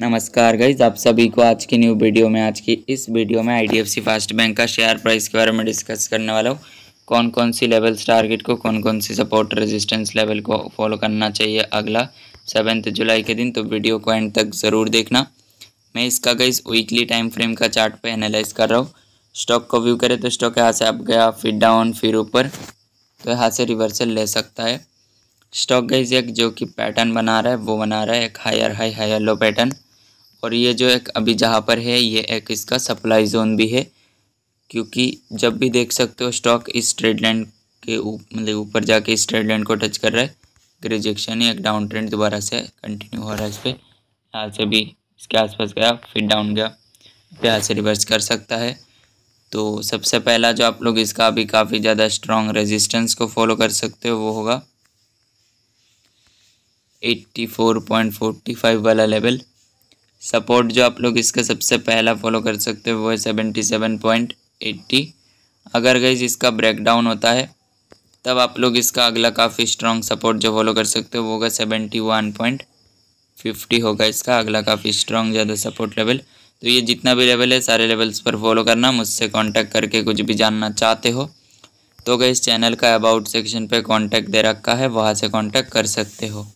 नमस्कार गाइज आप सभी को आज की न्यू वीडियो में आज की इस वीडियो में सी फास्ट बैंक का शेयर प्राइस के बारे में डिस्कस करने वाला हूँ कौन कौन सी लेवल्स टारगेट को कौन कौन सी सपोर्ट रेजिस्टेंस लेवल को फॉलो करना चाहिए अगला सेवेंथ जुलाई के दिन तो वीडियो को एंड तक ज़रूर देखना मैं इसका गाइज वीकली टाइम फ्रेम का चार्ट पे एनालाइज कर रहा हूँ स्टॉक को व्यू करें तो स्टॉक यहाँ से आप गया फिर डाउन फिर ऊपर तो यहाँ से रिवर्सल ले सकता है स्टॉक गाइज एक जो कि पैटर्न बना रहा है वो बना रहा है एक higher high higher low pattern और ये जो एक अभी जहाँ पर है ये एक इसका सप्लाई जोन भी है क्योंकि जब भी देख सकते हो स्टॉक इस ट्रेड लाइन के मतलब ऊपर जाके इस ट्रेड लाइन को टच कर रहा है ग्रेजुएशन ही एक डाउन ट्रेंड दोबारा से कंटिन्यू हो रहा है इस पर यहाँ से भी इसके आसपास गया फिर डाउन गया यहाँ से रिवर्स कर सकता है तो सबसे पहला जो आप लोग इसका अभी काफ़ी ज़्यादा स्ट्रॉन्ग रेजिस्टेंस को फॉलो कर सकते हो वो होगा एट्टी वाला लेवल सपोर्ट जो आप लोग इसका सबसे पहला फॉलो कर सकते हो वो है सेवेंटी सेवन पॉइंट एट्टी अगर गई इसका ब्रेकडाउन होता है तब आप लोग इसका अगला काफ़ी स्ट्रॉन्ग सपोर्ट जो फॉलो कर सकते हो वो होगा सेवेंटी वन पॉइंट फिफ्टी होगा इसका अगला काफ़ी स्ट्रॉन्ग ज़्यादा सपोर्ट लेवल तो ये जितना भी लेवल है सारे लेवल्स पर फॉलो करना मुझसे कांटेक्ट करके कुछ भी जानना चाहते हो तो गई चैनल का अबाउट सेक्शन पे कांटेक्ट दे रखा है वहाँ से कांटेक्ट कर सकते हो